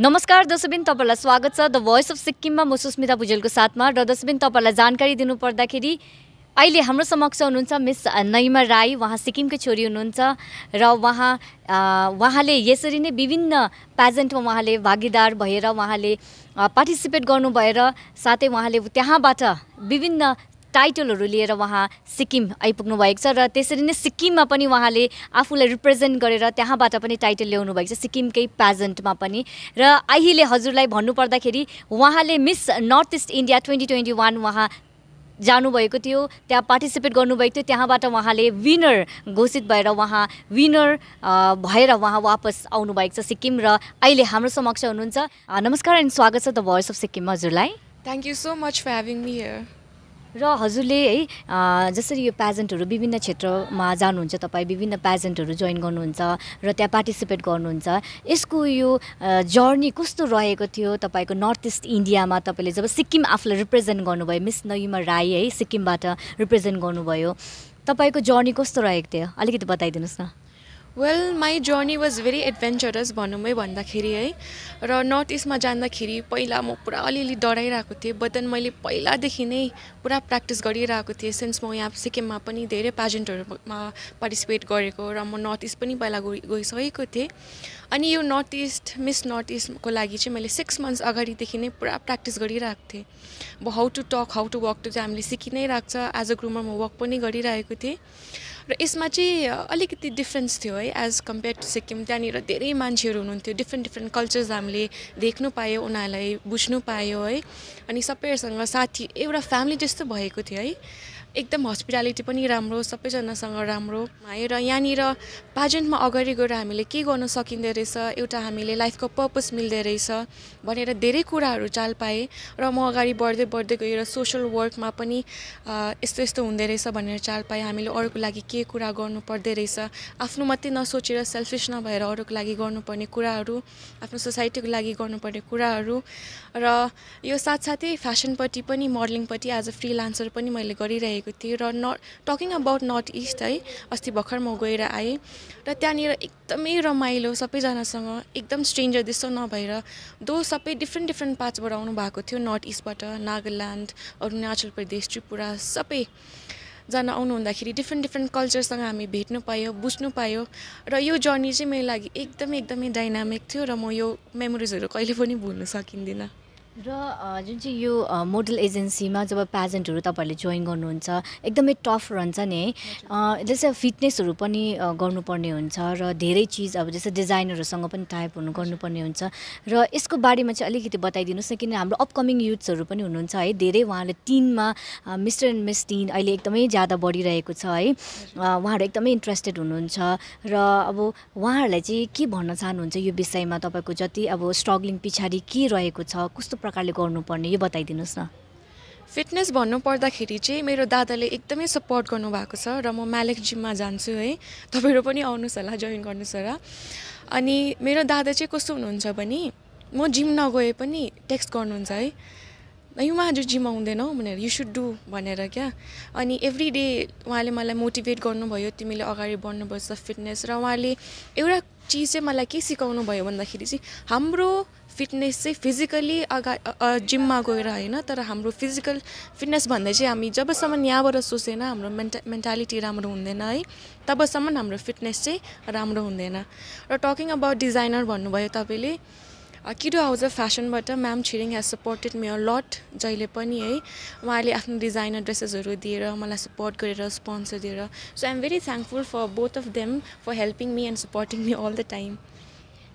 नमस्कार दशबिन तपाईँलाई स्वागत छ द भोइस अफ सिक्किममा म सुस्मिता भुजेलको साथमा र दशबिन तपाईँलाई जानकारी दिनुपर्दाखेरि अहिले हाम्रो समक्ष हुनुहुन्छ मिस नैमा राई उहाँ सिक्किमकै छोरी हुनुहुन्छ र उहाँ उहाँले यसरी नै विभिन्न प्याजेन्टमा उहाँले भागीदार भएर उहाँले पार्टिसिपेट गर्नुभएर साथै उहाँले त्यहाँबाट विभिन्न टाइटलहरू लिएर उहाँ सिक्किम आइपुग्नु भएको छ र त्यसरी नै सिक्किममा पनि उहाँले आफूलाई रिप्रेजेन्ट गरेर त्यहाँबाट पनि टाइटल ल्याउनु भएको छ सिक्किमकै प्याजेन्टमा पनि र अहिले हजुरलाई भन्नुपर्दाखेरि उहाँले Miss North east India twenty twenty one उहाँ जानुभएको थियो त्यहाँ पार्टिसिपेट गर्नुभएको थियो त्यहाँबाट उहाँले विनर घोषित भएर उहाँ विनर भएर उहाँ वापस आउनुभएको छ सिक्किम र अहिले हाम्रो समक्ष हुनुहुन्छ नमस्कार एन्ड स्वागत छ द भोइस अफ सिक्किम हजुरलाई thank you so much for having me here र हजुरले है जसरी यो प्याजेन्टहरू विभिन्न क्षेत्रमा जानुहुन्छ तपाईँ विभिन्न प्याजेन्टहरू जोइन गर्नुहुन्छ र त्यहाँ पार्टिसिपेट गर्नुहुन्छ यसको यो जर्नी कस्तो रहेको थियो तपाईँको नर्थ इस्ट इन्डियामा तपाईँले जब सिक्किम आफूलाई रिप्रेजेन्ट गर्नुभयो मिस नयुमा राई है सिक्किमबाट रिप्रेजेन्ट गर्नुभयो तपाईँको जर्नी कस्तो रहेको थियो अलिकति बताइदिनुहोस् न well my journey was very adventurous भनौँ है भन्दाखेरि है र नर्थ इस्टमा जाँदाखेरि पहिला म पुरा अलिअलि डराइरहेको थिएँ बट देन मैले पहिलादेखि नै पुरा प्र्याक्टिस गरिरहेको थिएँ सेन्स म यहाँ सिक्किममा पनि धेरै पेजेन्टहरूमा पार्टिसिपेट गरेको र म नर्थ इस्ट पनि पहिला गइ गइसकेको थिएँ अनि यो नर्थ इस्ट मिस नर्थ इस्टको लागि चाहिँ मैले सिक्स मन्थ्स अगाडिदेखि नै पुरा प्र्याक्टिस गरिरहेको थिएँ अब how to talk how to walk to चाहिँ हामीले सिकि नै राख्छ एज अ ग्रुमर म वक पनि गरिरहेको थिएँ र यसमा चाहिँ अलिकति डिफ्रेन्स थियो है एज कम्पेयर टु सिक्किम त्यहाँनिर धेरै मान्छेहरू हुनुहुन्थ्यो डिफ्रेन्ट डिफ्रेन्ट कल्चर्स हामीले देख्नु पायो उनीहरूलाई बुझ्नु पायो है अनि सबैहरूसँग साथी एउटा फ्यामिली जस्तो भएको थियो है एकदम हस्पिटालिटी पनि राम्रो सबैजनासँग राम्रो है र यहाँनिर पाजेन्टमा अगाडि गएर हामीले के गर्न सकिँदो रहेछ एउटा हामीले लाइफको पर्पस मिल्दो रहेछ भनेर धेरै कुराहरू चाल पाएँ र म अगाडि बढ्दै बढ्दै गएर सोसल वर्कमा पनि यस्तो यस्तो हुँदो रहेछ भनेर चाल पाएँ हामीले अरूको लागि के कुरा गर्नु पर्दो रहेछ आफ्नो मात्रै नसोचेर सेल्फिस नभएर अरूको लागि गर्नुपर्ने कुराहरू आफ्नो सोसाइटीको लागि गर्नुपर्ने कुराहरू र यो साथसाथै फेसनपट्टि पनि मोडलिङपट्टि एज अ फ्रिलान्सर पनि मैले गरिरहेको आएको थिएँ र North talking about North East है अस्ति भर्खर म गएर आएँ र त्यहाँनिर एकदमै रमाइलो सबैजनासँग एकदम स्ट्रेन्जर त्यस्तो नभएर दो सबै डिफ्रेन्ट डिफ्रेन्ट पार्ट्सबाट आउनु भएको थियो नर्थ इस्टबाट नागाल्यान्ड अरुणाचल प्रदेश त्रिपुरा सबै जान आउनुहुँदाखेरि डिफ्रेन्ट डिफ्रेन्ट कल्चरसँग हामी भेट्नु पायो बुझ्नु पायो र यो जर्नी चाहिँ मेरो लागि एकदमै एकदमै डाइनामिक थियो र म यो मेमोरिजहरू कहिले पनि भुल्न सकिँदिनँ र जुन चाहिँ यो मोडल एजेन्सीमा जब प्याजेन्टहरू तपाईँहरूले जोइन गर्नुहुन्छ एकदमै टफ रहन्छ नि है जस्तै फिटनेसहरू पनि गर्नुपर्ने हुन्छ र धेरै चिज अब जस्तै डिजाइनरहरूसँग पनि टाइपहरू गर्नुपर्ने हुन्छ र यसको बारेमा चाहिँ अलिकति बताइदिनुहोस् न किन हाम्रो अपकमिङ युथ्सहरू पनि हुनुहुन्छ है धेरै उहाँले टिनमा मिस्टर एन्ड मिस टिन अहिले एकदमै ज्यादा बढिरहेको छ है उहाँहरू एकदमै इन्ट्रेस्टेड हुनुहुन्छ र अब उहाँहरूलाई चाहिँ के भन्न चाहनुहुन्छ यो विषयमा तपाईँको जति अब स्ट्रगलिङ पछाडि के रहेको छ कस्तो प्रकारले गर्नुपर्ने यो बताइदिनुहोस् न फिटनेस भन्नुपर्दाखेरि चाहिँ मेरो दादाले एकदमै सपोर्ट गर्नुभएको छ र म मालिक जिममा जान्छु है तपाईँहरू पनि आउनुहोस् होला जोइन गर्नुहोस् होला अनि मेरो दादा चाहिँ कस्तो हुनुहुन्छ भने म जिम नगए पनि टेक्स्ट गर्नुहुन्छ है युमा आज जिम आउँदैनौ भनेर यु सुड डु भनेर क्या अनि एभ्री डे उहाँले मलाई मोटिभेट गर्नुभयो तिमीले अगाडि बढ्नुपर्छ फिटनेस र उहाँले एउटा चिज चाहिँ मलाई के सिकाउनु भयो भन्दाखेरि चाहिँ हाम्रो फिटनेस चाहिँ फिजिकल्ली अगा जिममा गएर होइन तर हाम्रो फिजिकल फिटनेस भन्दा चाहिँ हामी जबसम्म यहाँबाट सोचेन हाम्रो मेन्टा मेन्टालिटी राम्रो हुँदैन है तबसम्म हाम्रो फिटनेस चाहिँ राम्रो हुँदैन र टकिङ अबाउट डिजाइनर भन्नुभयो तपाईँले किडो हाउज अफ फेसनबाट ma'am Tshering has supported me a lot जहिले पनि है उहाँले आफ्नो डिजाइनर ड्रेसेसहरू दिएर मलाई सपोर्ट गरेर स्पोन्सर दिएर so I am very thankful for both of them for helping me and supporting me all the time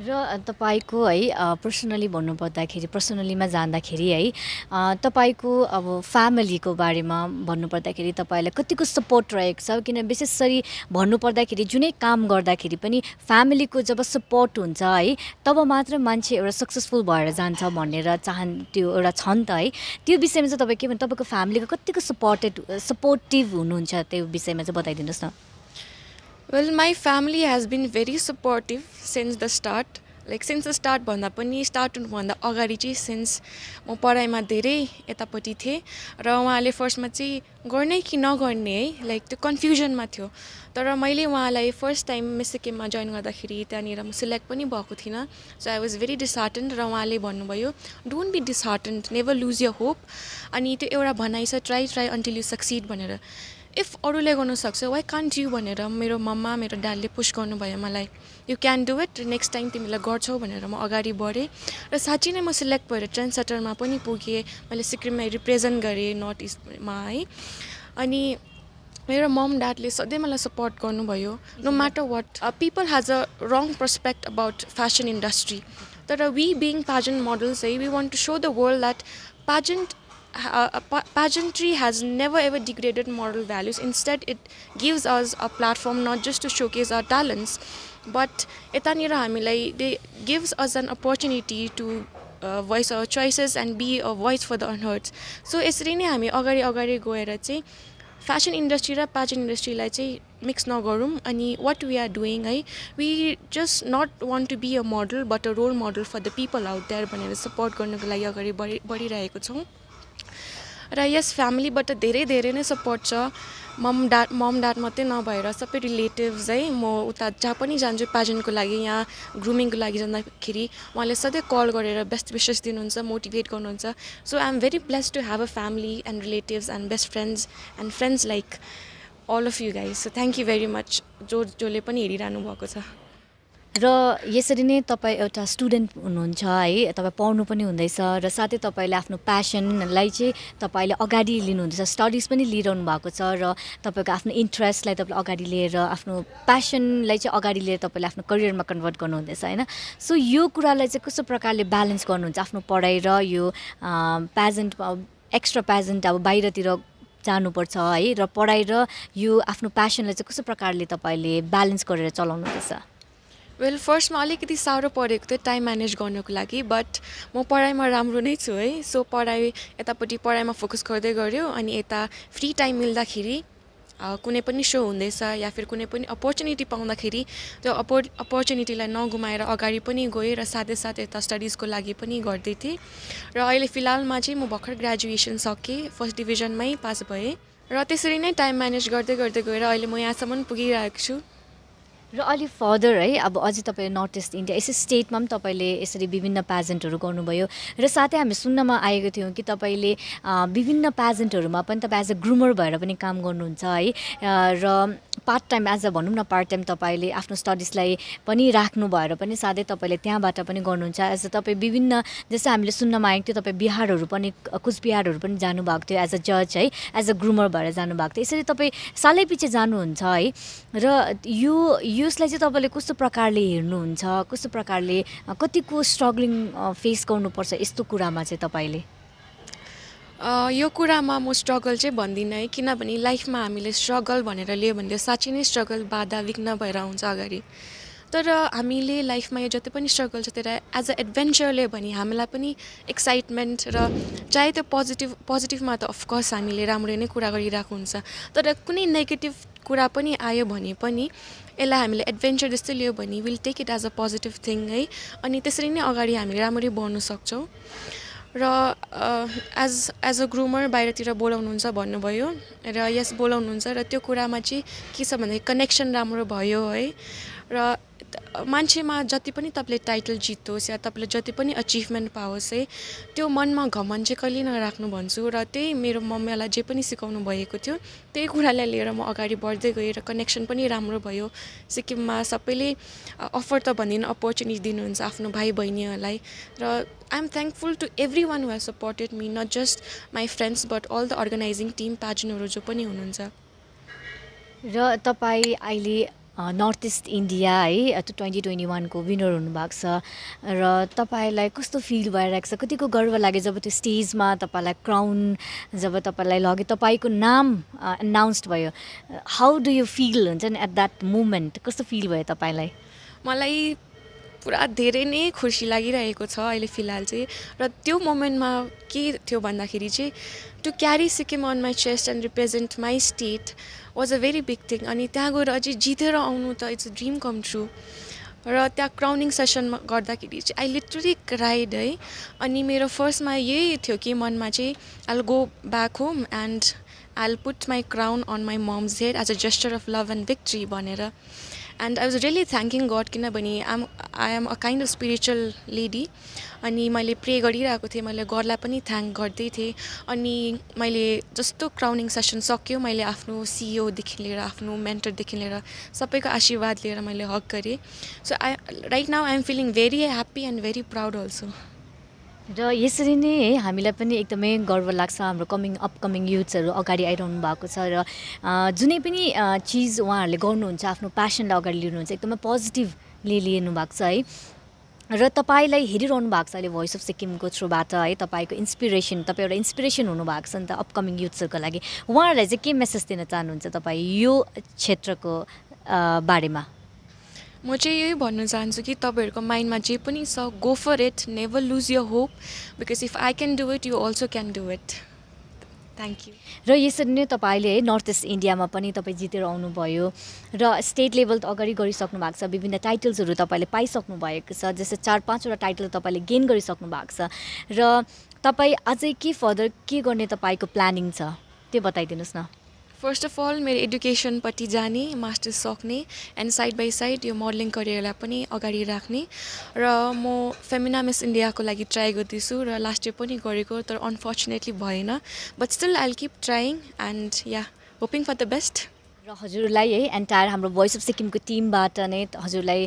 र तपाईँको है पर्सनली भन्नुपर्दाखेरि पर्सनलीमा जाँदाखेरि है तपाईँको अब फ्यामिलीको बारेमा भन्नुपर्दाखेरि तपाईँलाई कतिको सपोर्ट रहेको छ किन विशेष गरी भन्नुपर्दाखेरि जुनै काम गर्दाखेरि पनि फ्यामिलीको जब सपोर्ट हुन्छ है तब मात्र मान्छे एउटा सक्सेसफुल भएर जान्छ भनेर चाहन् त्यो एउटा छ नि त है त्यो विषयमा चाहिँ तपाईँ के भन्नु तपाईँको फ्यामिलीको कतिको सपोर्टेड सपोर्टिभ हुनुहुन्छ त्यो विषयमा चाहिँ बताइदिनुहोस् न well my family has been very supportive since the start like since the start भन्दा पनि स्टार्ट हुनुभन्दा अगाडि चाहिँ सिन्स म पढाइमा धेरै यतापट्टि थिएँ र उहाँले फर्स्टमा चाहिँ गर्ने कि नगर्ने है लाइक त्यो कन्फ्युजनमा थियो तर मैले उहाँलाई फर्स्ट टाइम सिक्किममा जोइन गर्दाखेरि त्यहाँनिर म सिलेक्ट पनि भएको थिइनँ so I was very disheartened र उहाँले भन्नुभयो don't be disheartened never lose your hope अनि त्यो एउटा भनाइ छ try try until you succeed भनेर इफ अरूले गर्नुसक्छ वाइ कान्ट यु भनेर मेरो मम्मा मेरो ड्याडले पुस गर्नुभयो मलाई you can do it next time तिमीलाई गर्छौ भनेर म अगाडि बढेँ र साँच्ची नै म सिलेक्ट भएर ट्रेन्ड सेटरमा पनि पुगेँ मैले सिक्किममा रिप्रेजेन्ट गरेँ नर्थ इस्टमा है अनि मेरो मम ड्याडले सधैँ मलाई सपोर्ट गर्नुभयो no matter what people has a wrong perspective about fashion industry तर वी बिङ प्याजेन्ट मोडल्स है we want to show the world that pageant pageantry has never ever degraded moral values. Instead, it gives us a platform not just to showcase our talents, but यतानिर हामीलाई they gives us an opportunity to voice of choices and be a voice for the unheards so यसरी नै हामी अगाडि अगाडि गएर चाहिँ fashion industry र प्याचन इन्डस्ट्रीलाई चाहिँ मिक्स नगरौँ अनि वाट वी आर डुइङ है we just not want to be a model but a role model for the people out there भनेर सपोर्ट गर्नुको लागि अगाडि बढी बढिरहेको छौँ र यस फ्यामिलीबाट धेरै धेरै नै सपोर्ट छ मम डा मम डाड मात्रै नभएर सबै रिलेटिभ्स है म उता जहाँ पनि जान्छु प्याजेन्टको लागि यहाँ ग्रुमिङको लागि जाँदाखेरि उहाँले सधैँ कल गरेर बेस्ट विसेस दिनुहुन्छ मोटिभेट गर्नुहुन्छ so I am very bless to have a family and relatives and best friends and friends like all of you guys so thank you very much जो जसले पनि हेरिरहनु भएको छ र यसरी नै तपाईँ एउटा स्टुडेन्ट हुनुहुन्छ है तपाईँ पढ्नु पनि हुँदैछ र साथै तपाईँले आफ्नो प्यासनलाई चाहिँ तपाईँले अगाडि लिनुहुँदैछ स्टडिज पनि लिइरहनु भएको छ र तपाईँको आफ्नो इन्ट्रेस्टलाई तपाईँले अगाडि लिएर आफ्नो प्यासनलाई चाहिँ अगाडि लिएर तपाईँले आफ्नो करियरमा कन्भर्ट गर्नुहुँदैछ होइन सो यो कुरालाई चाहिँ कस्तो प्रकारले ब्यालेन्स गर्नुहुन्छ आफ्नो पढाइ र यो प्याजेन्ट एक्स्ट्रा प्याजेन्ट अब बाहिरतिर जानुपर्छ है र पढाइ र यो आफ्नो प्यासनलाई चाहिँ कस्तो प्रकारले तपाईँले ब्यालेन्स गरेर चलाउनुहुँदैछ वेल फर्स्टमा अलिकति साह्रो परेको थियो टाइम म्यानेज गर्नको लागि बट म पढाइमा राम्रो नै छु है सो पढाइ यतापट्टि पढाइमा फोकस गर्दै गऱ्यो अनि यता फ्री टाइम मिल्दाखेरि कुनै पनि सो हुँदैछ या फिर कुनै पनि अपर्च्युनिटी पाउँदाखेरि त्यो अपर् अपर्च्युनिटीलाई नगुमाएर अगाडि पनि गएँ र साथै साथै यता स्टडिजको लागि पनि गर्दै थिएँ र अहिले फिलहालमा चाहिँ म भर्खर ग्रेजुएसन सकेँ फर्स्ट डिभिजनमै पास भएँ र त्यसरी नै टाइम म्यानेज गर्दै गर्दै गएर अहिले म यहाँसम्म पुगिरहेको छु र अलि फर्दर है अब अझै तपाईँले नर्थ इस्ट इन्डिया यसै स्टेटमा पनि तपाईँले यसरी विभिन्न प्याजेन्टहरू गर्नुभयो र साथै हामी सुन्नमा आएको थियौँ कि तपाईँले विभिन्न प्याजेन्टहरूमा पनि तपाईँ एज अ ग्रुमर भएर पनि काम गर्नुहुन्छ है र पार्ट टाइम एज अ भनौँ न पार्ट टाइम तपाईँले आफ्नो स्टडिजलाई पनि राख्नु भएर पनि साथै तपाईँले त्यहाँबाट पनि गर्नुहुन्छ एज अ तपाईँ विभिन्न जस्तै हामीले सुन्नमा आएको थियो तपाईँ बिहारहरू पनि कुचबिहारहरू पनि जानुभएको थियो एज अ जज है एज अ ग्रुमर भएर जानुभएको थियो यसरी तपाईँ सालै पछि जानुहुन्छ है र यो यसलाई चाहिँ तपाईँले कस्तो प्रकारले हेर्नुहुन्छ कस्तो प्रकारले कतिको स्ट्रगलिङ फेस गर्नुपर्छ यस्तो कुरामा चाहिँ तपाईँले यो कुरामा म स्ट्रगल चाहिँ भन्दिनँ है किनभने लाइफमा हामीले स्ट्रगल भनेर लियो भने साँच्चै नै स्ट्रगल बाधा विघ्न भएर आउँछ अगाडि तर हामीले लाइफमा यो जति पनि स्ट्रगल छ त्यसलाई एज अ एडभेन्चरले भने हामीलाई पनि एक्साइटमेन्ट र चाहे त्यो पोजिटिभ पोजिटिभमा त अफकोर्स हामीले राम्ररी नै कुरा गरिरहेको हुन्छ तर कुनै नेगेटिभ कुरा पनि आयो भने पनि यसलाई हामीले एडभेन्चर जस्तै लियो भने will take it as a positive thing है अनि त्यसरी नै अगाडि हामीले राम्ररी बढ्न सक्छौँ र एज एज अ ग्रुमर बाहिरतिर बोलाउनुहुन्छ भन्नुभयो र यस बोलाउनुहुन्छ र त्यो कुरामा चाहिँ के छ भन्दाखेरि कनेक्सन राम्रो भयो है र मान्छेमा जति पनि तपाईँले टाइटल जितोस् या तपाईँले जति पनि अचिभमेन्ट पाओस् है त्यो मनमा घमन चाहिँ कहिले नराख्नु भन्छु र त्यही मेरो मम्मीलाई जे पनि सिकाउनु भएको थियो त्यही कुरालाई लिएर म अगाडि बढ्दै गएँ र कनेक्सन पनि राम्रो भयो सिक्किममा सबैले अफर त भनिदिन अपर्च्युनिटी दिनुहुन्छ आफ्नो भाइ बहिनीहरूलाई र I am thankful to every one has supported me not just my friends but all the organizing team प्याजनहरू जो पनि हुनुहुन्छ र तपाईँ अहिले नर्थ इस्ट इन्डिया है टु ट्वेन्टी ट्वेन्टी वानको विनर हुनुभएको छ र तपाईँलाई कस्तो फिल भइरहेको छ कतिको गर्व लाग्यो जब त्यो स्टेजमा तपाईँलाई क्राउन जब तपाईँलाई लग्यो तपाईँको नाम एनाउन्स्ड भयो हाउ डु यु फिल हुन्छ नि एट द्याट मोमेन्ट कस्तो फिल भयो तपाईँलाई मलाई पुरा धेरै नै खुसी लागिरहेको छ अहिले फिलहाल चाहिँ र त्यो मोमेन्टमा के थियो भन्दाखेरि चाहिँ to carry Sikkim on my chest and represent my state was a very big thing अनि त्यहाँ गएर अझै जितेर आउनु त it's a dream come true र त्यहाँ क्राउनिङ सेसनमा गर्दाखेरि चाहिँ आई लिटरली क्राइड है अनि मेरो फर्स्टमा यही थियो कि मनमा चाहिँ I'll go back home and I'll put my crown on my mom's head as a gesture of love and victory भनेर and I was really thanking God किनभने um I am a kind of spiritual lady अनि मैले pray गरिरहेको थिएँ मैले गडलाई पनि thank गर्दै थिएँ अनि मैले जस्तो क्राउनिङ सेसन सक्यो मैले आफ्नो सिइओदेखि लिएर आफ्नो मेन्टरदेखि लिएर सबैको आशीर्वाद लिएर मैले हक गरेँ so I right now I am feeling very happy and very proud also र यसरी नै है हामीलाई पनि एकदमै गर्व लाग्छ हाम्रो कमिङ अपकमिङ युथ्सहरू अगाडि आइरहनु भएको छ र जुनै पनि चिज उहाँहरूले गर्नुहुन्छ आफ्नो प्यासनलाई अगाडि लिनुहुन्छ एकदमै पोजिटिभले लिनु भएको छ है र तपाईँलाई हेरिरहनु भएको छ अहिले भोइस अफ सिक्किमको थ्रुबाट है तपाईँको इन्सपिरेसन तपाईँ एउटा इन्सपिरेसन हुनुभएको छ नि त अपकमिङ युथ्सहरूको लागि उहाँहरूलाई चाहिँ के मेसेज दिन चाहनुहुन्छ तपाईँ यो क्षेत्रको बारेमा म चाहिँ यही भन्न चाहन्छु कि तपाईँहरूको माइन्डमा जे पनि छ go for it never lose your hope because if I can do it you also can do it thank you र यसरी नै तपाईँले है नर्थ इस्ट इन्डियामा पनि तपाईँ जितेर आउनुभयो र स्टेट लेभल त अगाडि गरिसक्नु भएको छ विभिन्न टाइटल्सहरू तपाईँले पाइसक्नु भएको छ जस्तै चार पाँचवटा टाइटल तपाईँले गेन गरिसक्नु भएको छ र तपाईँ अझै के फर्दर के गर्ने तपाईँको प्लानिङ छ त्यो बताइदिनुहोस् न फर्स्ट अफ अल मेरो एडुकेसनपट्टि जाने मास्टर्स सक्ने एन्ड साइड बाई साइड यो मोडलिङ करियरलाई पनि अगाडि राख्ने र म फेमिना मिस इन्डियाको लागि ट्राई गर्दैछु र लास्ट इयर पनि गरेको तर अनफर्चुनेटली भएन but still I keep trying and yeah hoping for the best र हजुरलाई है एन्टायर हाम्रो भोइस अफ सिक्किमको टिमबाट नै हजुरलाई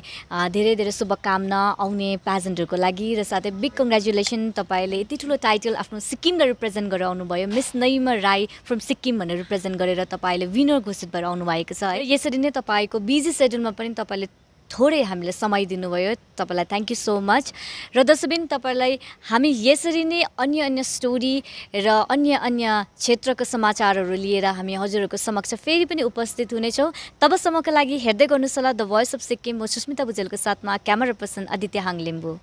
धेरै धेरै शुभकामना आउने प्याजेन्टहरूको लागि र साथै बिग कङ्ग्रेचुलेसन तपाईँले यति ठुलो टाइटल आफ्नो सिक्किमलाई रिप्रेजेन्ट गरेर आउनुभयो मिस नैमा राई फ्रम सिक्किम भनेर रिप्रेजेन्ट गरेर तपाईँले विनर घोषित भएर आउनुभएको छ है यसरी नै तपाईँको बिजी सेड्युलमा पनि तपाईँले थोरै हामीले समय दिनुभयो तपाईँलाई थ्याङ्क यू सो मच र दशबिन तपाईँलाई हामी यसरी नै अन्य अन्य स्टोरी र अन्य अन्य क्षेत्रको समाचारहरू लिएर हामी हजुरहरूको समक्ष फेरि पनि उपस्थित हुनेछौँ तबसम्मको लागि हेर्दै गर्नुहोस् होला द भोइस अफ सिक्किम म सुस्मिता भुजेलको साथमा क्यामेरा पर्सन आदित्य हाङ लिम्बू